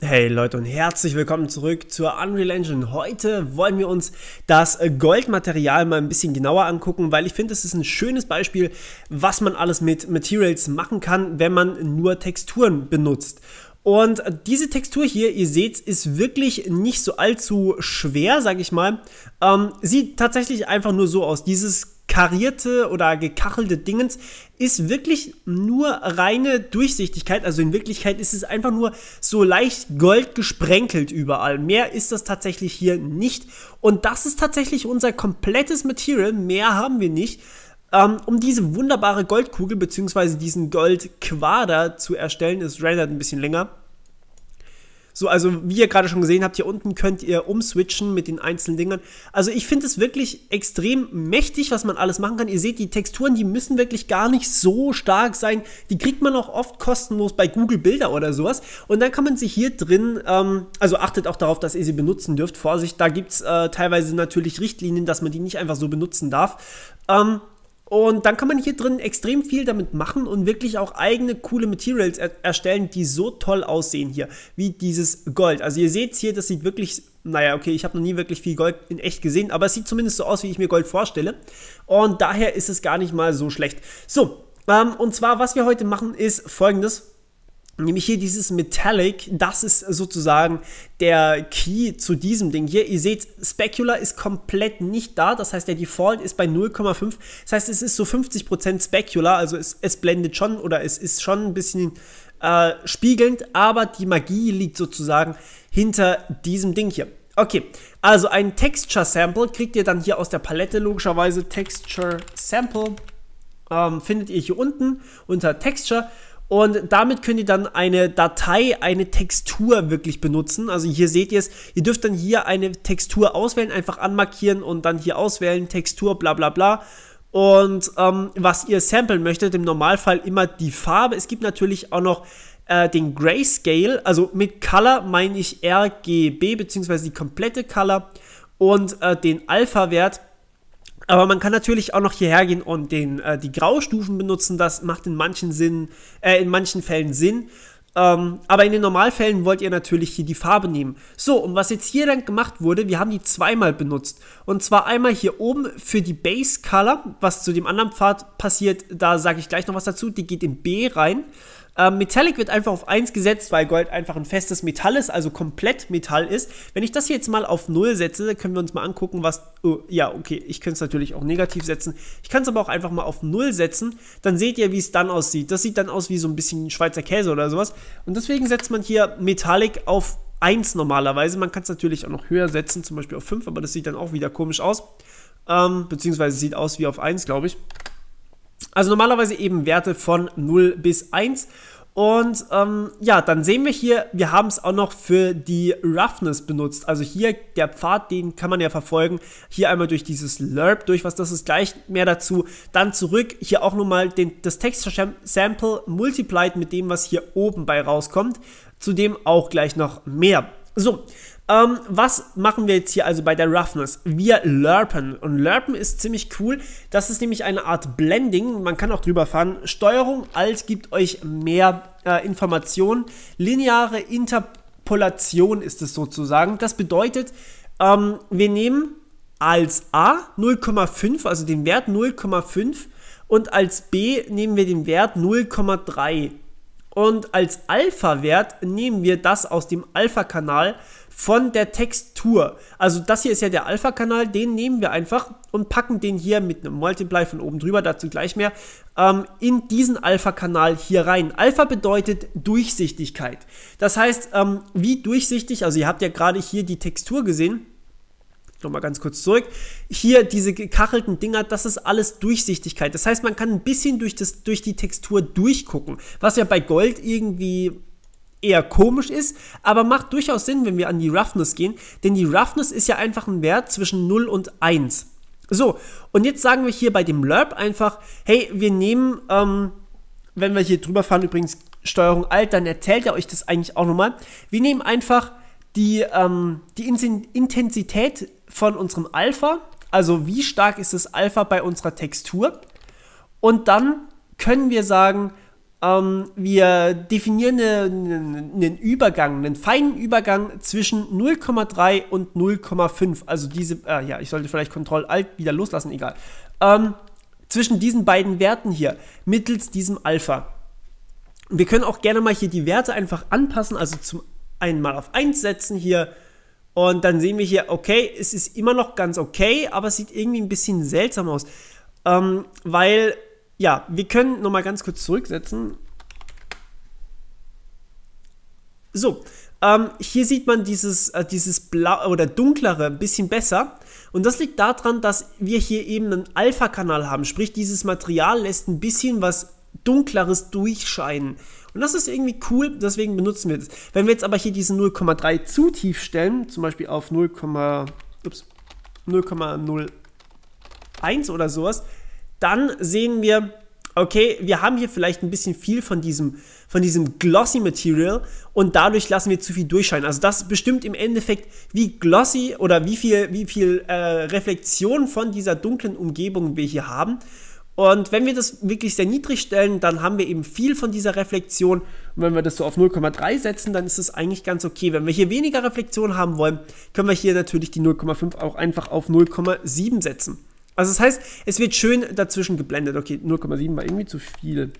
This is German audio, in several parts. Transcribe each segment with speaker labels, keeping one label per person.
Speaker 1: Hey Leute und herzlich willkommen zurück zur Unreal Engine. Heute wollen wir uns das Goldmaterial mal ein bisschen genauer angucken, weil ich finde, es ist ein schönes Beispiel, was man alles mit Materials machen kann, wenn man nur Texturen benutzt. Und diese Textur hier, ihr seht, ist wirklich nicht so allzu schwer, sage ich mal. Ähm, sieht tatsächlich einfach nur so aus. Dieses karierte oder gekachelte Dingens ist wirklich nur reine Durchsichtigkeit. Also in Wirklichkeit ist es einfach nur so leicht goldgesprenkelt überall. Mehr ist das tatsächlich hier nicht. Und das ist tatsächlich unser komplettes Material. Mehr haben wir nicht. Ähm, um diese wunderbare Goldkugel bzw. diesen Goldquader zu erstellen, ist rendert ein bisschen länger. So, also wie ihr gerade schon gesehen habt, hier unten könnt ihr umswitchen mit den einzelnen Dingern. Also ich finde es wirklich extrem mächtig, was man alles machen kann. Ihr seht, die Texturen, die müssen wirklich gar nicht so stark sein. Die kriegt man auch oft kostenlos bei Google Bilder oder sowas. Und dann kann man sie hier drin, ähm, also achtet auch darauf, dass ihr sie benutzen dürft. Vorsicht, da gibt es äh, teilweise natürlich Richtlinien, dass man die nicht einfach so benutzen darf. Ähm, und dann kann man hier drin extrem viel damit machen und wirklich auch eigene coole Materials er erstellen, die so toll aussehen hier, wie dieses Gold. Also ihr seht hier, das sieht wirklich, naja, okay, ich habe noch nie wirklich viel Gold in echt gesehen, aber es sieht zumindest so aus, wie ich mir Gold vorstelle. Und daher ist es gar nicht mal so schlecht. So, ähm, und zwar, was wir heute machen, ist folgendes. Nämlich hier dieses Metallic, das ist sozusagen der Key zu diesem Ding hier. Ihr seht, Specular ist komplett nicht da, das heißt der Default ist bei 0,5. Das heißt, es ist so 50% Specular, also es, es blendet schon oder es ist schon ein bisschen äh, spiegelnd, aber die Magie liegt sozusagen hinter diesem Ding hier. Okay, also ein Texture Sample kriegt ihr dann hier aus der Palette logischerweise Texture Sample. Ähm, findet ihr hier unten unter Texture und damit könnt ihr dann eine Datei, eine Textur wirklich benutzen. Also hier seht ihr es, ihr dürft dann hier eine Textur auswählen, einfach anmarkieren und dann hier auswählen, Textur, bla bla bla. Und ähm, was ihr samplen möchtet, im Normalfall immer die Farbe. Es gibt natürlich auch noch äh, den Grayscale, also mit Color meine ich RGB, beziehungsweise die komplette Color und äh, den Alpha-Wert aber man kann natürlich auch noch hierher gehen und den, äh, die Graustufen benutzen. Das macht in manchen, Sinn, äh, in manchen Fällen Sinn. Ähm, aber in den Normalfällen wollt ihr natürlich hier die Farbe nehmen. So, und was jetzt hier dann gemacht wurde, wir haben die zweimal benutzt. Und zwar einmal hier oben für die Base Color, was zu dem anderen Pfad passiert, da sage ich gleich noch was dazu. Die geht in B rein. Ähm, Metallic wird einfach auf 1 gesetzt, weil Gold einfach ein festes Metall ist, also komplett Metall ist. Wenn ich das hier jetzt mal auf 0 setze, können wir uns mal angucken, was. Oh, ja, okay, ich könnte es natürlich auch negativ setzen. Ich kann es aber auch einfach mal auf 0 setzen. Dann seht ihr, wie es dann aussieht. Das sieht dann aus wie so ein bisschen Schweizer Käse oder sowas. Und deswegen setzt man hier Metallic auf 1 normalerweise. Man kann es natürlich auch noch höher setzen, zum Beispiel auf 5, aber das sieht dann auch wieder komisch aus. Ähm, beziehungsweise sieht aus wie auf 1, glaube ich. Also normalerweise eben Werte von 0 bis 1. Und ähm, ja, dann sehen wir hier, wir haben es auch noch für die Roughness benutzt. Also hier der Pfad, den kann man ja verfolgen. Hier einmal durch dieses Lerp, durch was das ist, gleich mehr dazu. Dann zurück, hier auch nochmal das Texture-Sample multiplied mit dem, was hier oben bei rauskommt. Zudem auch gleich noch mehr. So, ähm, was machen wir jetzt hier also bei der Roughness? Wir lerpen. Und lerpen ist ziemlich cool. Das ist nämlich eine Art Blending. Man kann auch drüber fahren. Steuerung Alt gibt euch mehr äh, Informationen. Lineare Interpolation ist es sozusagen. Das bedeutet, ähm, wir nehmen als A 0,5, also den Wert 0,5 und als B nehmen wir den Wert 0,3. Und als Alpha-Wert nehmen wir das aus dem Alpha-Kanal von der Textur. Also das hier ist ja der Alpha-Kanal, den nehmen wir einfach und packen den hier mit einem Multiply von oben drüber, dazu gleich mehr, ähm, in diesen Alpha-Kanal hier rein. Alpha bedeutet Durchsichtigkeit. Das heißt, ähm, wie durchsichtig, also ihr habt ja gerade hier die Textur gesehen, nochmal ganz kurz zurück. Hier diese gekachelten Dinger, das ist alles Durchsichtigkeit. Das heißt, man kann ein bisschen durch, das, durch die Textur durchgucken, was ja bei Gold irgendwie eher komisch ist, aber macht durchaus Sinn, wenn wir an die Roughness gehen, denn die Roughness ist ja einfach ein Wert zwischen 0 und 1. So, und jetzt sagen wir hier bei dem Lerp einfach, hey, wir nehmen, ähm, wenn wir hier drüber fahren, übrigens Steuerung Alt, dann erzählt er euch das eigentlich auch nochmal. Wir nehmen einfach die, ähm, die Intensität von unserem Alpha, also wie stark ist das Alpha bei unserer Textur. Und dann können wir sagen, ähm, wir definieren einen, einen, Übergang, einen feinen Übergang zwischen 0,3 und 0,5. Also diese, äh, ja, ich sollte vielleicht Ctrl-Alt wieder loslassen, egal. Ähm, zwischen diesen beiden Werten hier, mittels diesem Alpha. Wir können auch gerne mal hier die Werte einfach anpassen, also zum einen mal auf 1 setzen hier, und dann sehen wir hier, okay, es ist immer noch ganz okay, aber es sieht irgendwie ein bisschen seltsam aus. Ähm, weil, ja, wir können nochmal ganz kurz zurücksetzen. So, ähm, hier sieht man dieses, äh, dieses blau oder dunklere ein bisschen besser. Und das liegt daran, dass wir hier eben einen Alpha-Kanal haben. Sprich, dieses Material lässt ein bisschen was Dunkleres durchscheinen. Und das ist irgendwie cool, deswegen benutzen wir das. Wenn wir jetzt aber hier diesen 0,3 zu tief stellen, zum Beispiel auf 0,01 oder sowas, dann sehen wir, okay, wir haben hier vielleicht ein bisschen viel von diesem, von diesem glossy Material und dadurch lassen wir zu viel durchscheinen. Also das bestimmt im Endeffekt, wie glossy oder wie viel, wie viel äh, Reflexion von dieser dunklen Umgebung wir hier haben. Und wenn wir das wirklich sehr niedrig stellen, dann haben wir eben viel von dieser Reflexion. Und wenn wir das so auf 0,3 setzen, dann ist es eigentlich ganz okay. Wenn wir hier weniger Reflexion haben wollen, können wir hier natürlich die 0,5 auch einfach auf 0,7 setzen. Also das heißt, es wird schön dazwischen geblendet. Okay, 0,7 war irgendwie zu viel.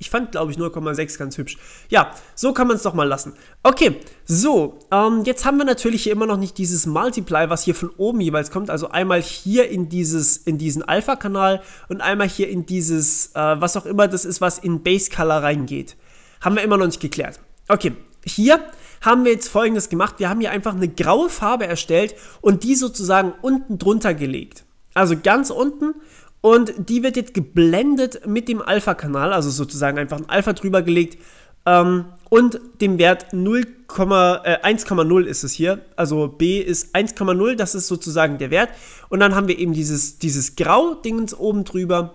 Speaker 1: Ich fand, glaube ich, 0,6 ganz hübsch. Ja, so kann man es doch mal lassen. Okay, so, ähm, jetzt haben wir natürlich hier immer noch nicht dieses Multiply, was hier von oben jeweils kommt. Also einmal hier in, dieses, in diesen Alpha-Kanal und einmal hier in dieses, äh, was auch immer das ist, was in Base-Color reingeht. Haben wir immer noch nicht geklärt. Okay, hier haben wir jetzt folgendes gemacht. Wir haben hier einfach eine graue Farbe erstellt und die sozusagen unten drunter gelegt. Also ganz unten und die wird jetzt geblendet mit dem Alpha-Kanal, also sozusagen einfach ein Alpha drüber gelegt. Ähm, und dem Wert 0, äh, 1,0 ist es hier. Also B ist 1,0, das ist sozusagen der Wert. Und dann haben wir eben dieses, dieses Grau-Dingens oben drüber.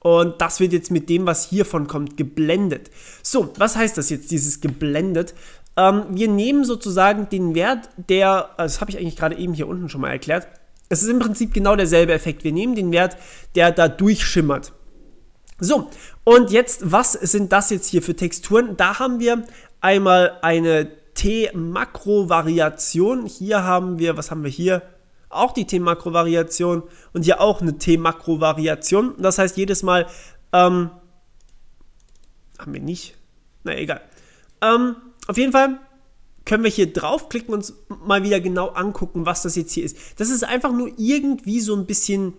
Speaker 1: Und das wird jetzt mit dem, was hiervon kommt, geblendet. So, was heißt das jetzt, dieses geblendet? Ähm, wir nehmen sozusagen den Wert der, das habe ich eigentlich gerade eben hier unten schon mal erklärt, das ist im Prinzip genau derselbe Effekt. Wir nehmen den Wert, der da durchschimmert. So, und jetzt, was sind das jetzt hier für Texturen? Da haben wir einmal eine T-Makro-Variation. Hier haben wir, was haben wir hier? Auch die T-Makro-Variation und hier auch eine T-Makro-Variation. Das heißt, jedes Mal, ähm, haben wir nicht, na egal. Ähm, auf jeden Fall können wir hier draufklicken und uns mal wieder genau angucken, was das jetzt hier ist. Das ist einfach nur irgendwie so ein bisschen,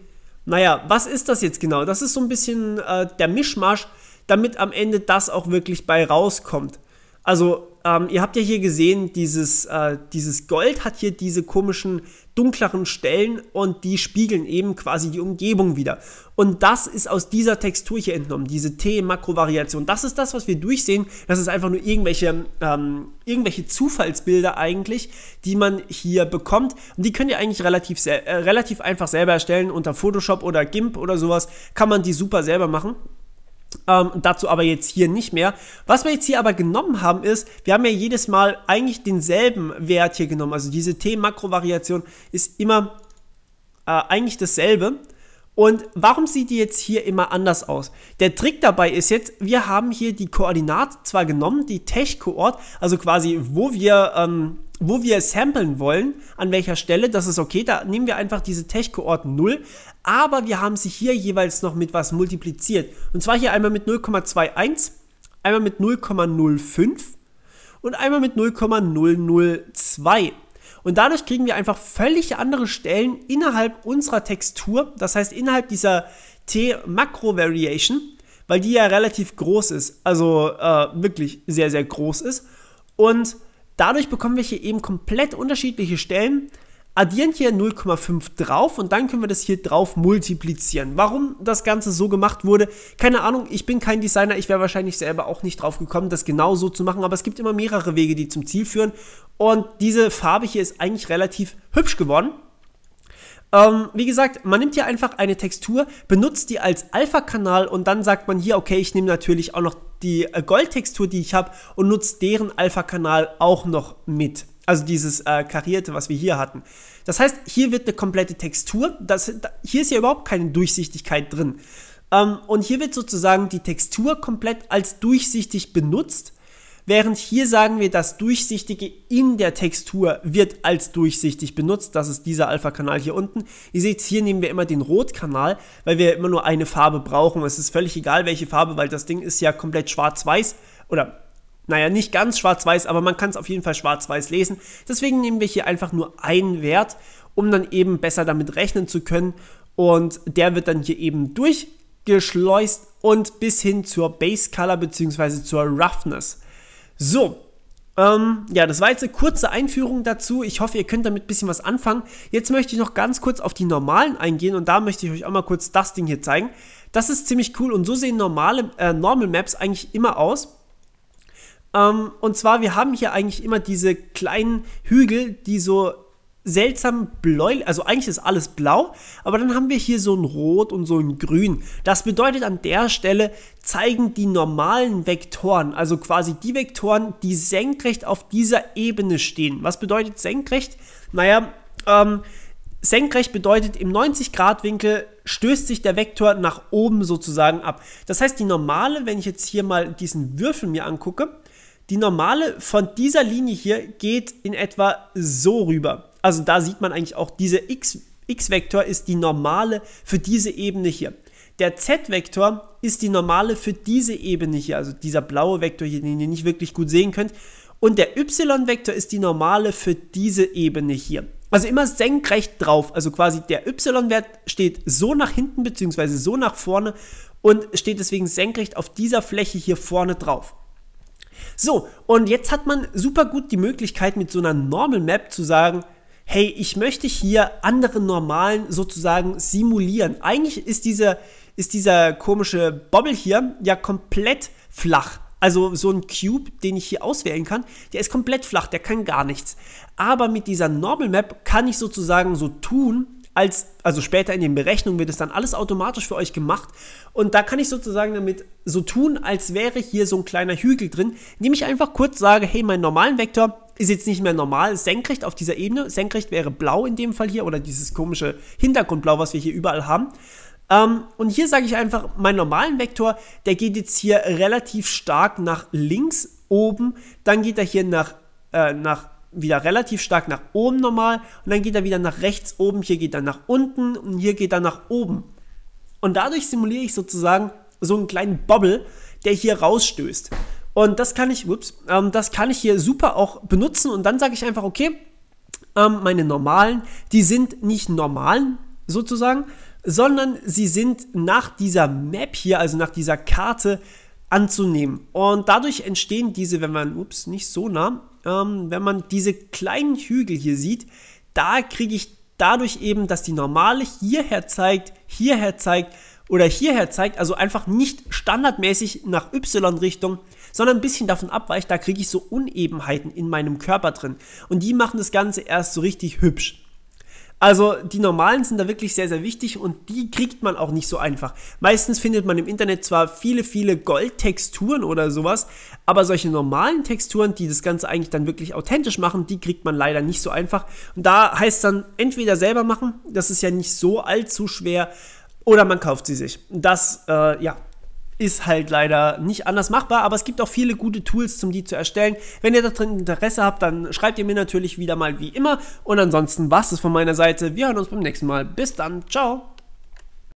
Speaker 1: naja, was ist das jetzt genau? Das ist so ein bisschen äh, der Mischmasch, damit am Ende das auch wirklich bei rauskommt. Also ähm, ihr habt ja hier gesehen, dieses, äh, dieses Gold hat hier diese komischen dunkleren Stellen und die spiegeln eben quasi die Umgebung wieder. Und das ist aus dieser Textur hier entnommen, diese T-Makro-Variation. Das ist das, was wir durchsehen. Das ist einfach nur irgendwelche, ähm, irgendwelche Zufallsbilder eigentlich, die man hier bekommt. Und die könnt ihr eigentlich relativ, äh, relativ einfach selber erstellen. Unter Photoshop oder GIMP oder sowas kann man die super selber machen. Ähm, dazu aber jetzt hier nicht mehr. Was wir jetzt hier aber genommen haben ist, wir haben ja jedes Mal eigentlich denselben Wert hier genommen. Also diese t makro variation ist immer äh, eigentlich dasselbe. Und warum sieht die jetzt hier immer anders aus? Der Trick dabei ist jetzt, wir haben hier die Koordinaten zwar genommen, die Tech-Koord, also quasi, wo wir, ähm, wo wir samplen wollen, an welcher Stelle, das ist okay, da nehmen wir einfach diese Tech-Koord 0, aber wir haben sie hier jeweils noch mit was multipliziert. Und zwar hier einmal mit 0,21, einmal mit 0,05 und einmal mit 0,002. Und dadurch kriegen wir einfach völlig andere Stellen innerhalb unserer Textur, das heißt innerhalb dieser T-Macro-Variation, weil die ja relativ groß ist, also äh, wirklich sehr, sehr groß ist. Und dadurch bekommen wir hier eben komplett unterschiedliche Stellen, addieren hier 0,5 drauf und dann können wir das hier drauf multiplizieren. Warum das Ganze so gemacht wurde, keine Ahnung, ich bin kein Designer, ich wäre wahrscheinlich selber auch nicht drauf gekommen, das genau so zu machen, aber es gibt immer mehrere Wege, die zum Ziel führen und diese Farbe hier ist eigentlich relativ hübsch geworden. Ähm, wie gesagt, man nimmt hier einfach eine Textur, benutzt die als Alpha-Kanal und dann sagt man hier, okay, ich nehme natürlich auch noch die äh, Goldtextur, die ich habe und nutze deren Alpha-Kanal auch noch mit. Also dieses äh, karierte, was wir hier hatten. Das heißt, hier wird eine komplette Textur, das, hier ist ja überhaupt keine Durchsichtigkeit drin. Ähm, und hier wird sozusagen die Textur komplett als durchsichtig benutzt, während hier sagen wir, das Durchsichtige in der Textur wird als durchsichtig benutzt. Das ist dieser Alpha-Kanal hier unten. Ihr seht, hier nehmen wir immer den Rot-Kanal, weil wir immer nur eine Farbe brauchen. Es ist völlig egal, welche Farbe, weil das Ding ist ja komplett schwarz-weiß oder naja, nicht ganz schwarz-weiß, aber man kann es auf jeden Fall schwarz-weiß lesen. Deswegen nehmen wir hier einfach nur einen Wert, um dann eben besser damit rechnen zu können. Und der wird dann hier eben durchgeschleust und bis hin zur Base Color bzw. zur Roughness. So, ähm, ja, das war jetzt eine kurze Einführung dazu. Ich hoffe, ihr könnt damit ein bisschen was anfangen. Jetzt möchte ich noch ganz kurz auf die normalen eingehen und da möchte ich euch auch mal kurz das Ding hier zeigen. Das ist ziemlich cool und so sehen normale äh, Normal Maps eigentlich immer aus. Ähm, und zwar, wir haben hier eigentlich immer diese kleinen Hügel, die so seltsam bläulich, also eigentlich ist alles blau, aber dann haben wir hier so ein Rot und so ein Grün. Das bedeutet an der Stelle zeigen die normalen Vektoren, also quasi die Vektoren, die senkrecht auf dieser Ebene stehen. Was bedeutet senkrecht? Naja, ähm, senkrecht bedeutet im 90 Grad Winkel stößt sich der Vektor nach oben sozusagen ab. Das heißt, die normale, wenn ich jetzt hier mal diesen Würfel mir angucke, die normale von dieser Linie hier geht in etwa so rüber. Also da sieht man eigentlich auch, dieser x-Vektor ist die normale für diese Ebene hier. Der z-Vektor ist die normale für diese Ebene hier, also dieser blaue Vektor hier, den ihr nicht wirklich gut sehen könnt. Und der y-Vektor ist die normale für diese Ebene hier. Also immer senkrecht drauf, also quasi der y-Wert steht so nach hinten bzw. so nach vorne und steht deswegen senkrecht auf dieser Fläche hier vorne drauf. So, und jetzt hat man super gut die Möglichkeit, mit so einer Normal Map zu sagen, hey, ich möchte hier andere Normalen sozusagen simulieren. Eigentlich ist dieser, ist dieser komische Bobble hier ja komplett flach. Also so ein Cube, den ich hier auswählen kann, der ist komplett flach, der kann gar nichts. Aber mit dieser Normal Map kann ich sozusagen so tun, als, also später in den Berechnungen wird es dann alles automatisch für euch gemacht. Und da kann ich sozusagen damit so tun, als wäre hier so ein kleiner Hügel drin, indem ich einfach kurz sage, hey, mein normalen Vektor ist jetzt nicht mehr normal senkrecht auf dieser Ebene. Senkrecht wäre blau in dem Fall hier oder dieses komische Hintergrundblau, was wir hier überall haben. Ähm, und hier sage ich einfach, mein normalen Vektor, der geht jetzt hier relativ stark nach links oben, dann geht er hier nach, äh, nach wieder relativ stark nach oben normal und dann geht er wieder nach rechts oben, hier geht er nach unten und hier geht er nach oben. Und dadurch simuliere ich sozusagen so einen kleinen Bobble, der hier rausstößt. Und das kann ich, ups, ähm, das kann ich hier super auch benutzen und dann sage ich einfach, okay, ähm, meine normalen, die sind nicht normalen sozusagen, sondern sie sind nach dieser Map hier, also nach dieser Karte, anzunehmen. Und dadurch entstehen diese, wenn man, ups, nicht so nah, ähm, wenn man diese kleinen Hügel hier sieht, da kriege ich dadurch eben, dass die normale hierher zeigt, hierher zeigt oder hierher zeigt, also einfach nicht standardmäßig nach Y-Richtung, sondern ein bisschen davon abweicht, da kriege ich so Unebenheiten in meinem Körper drin. Und die machen das Ganze erst so richtig hübsch. Also die normalen sind da wirklich sehr, sehr wichtig und die kriegt man auch nicht so einfach. Meistens findet man im Internet zwar viele, viele Goldtexturen oder sowas, aber solche normalen Texturen, die das Ganze eigentlich dann wirklich authentisch machen, die kriegt man leider nicht so einfach. Und da heißt dann entweder selber machen, das ist ja nicht so allzu schwer, oder man kauft sie sich. Das, äh, ja, ist halt leider nicht anders machbar, aber es gibt auch viele gute Tools, um die zu erstellen. Wenn ihr daran Interesse habt, dann schreibt ihr mir natürlich wieder mal wie immer. Und ansonsten war es von meiner Seite. Wir hören uns beim nächsten Mal. Bis dann. Ciao.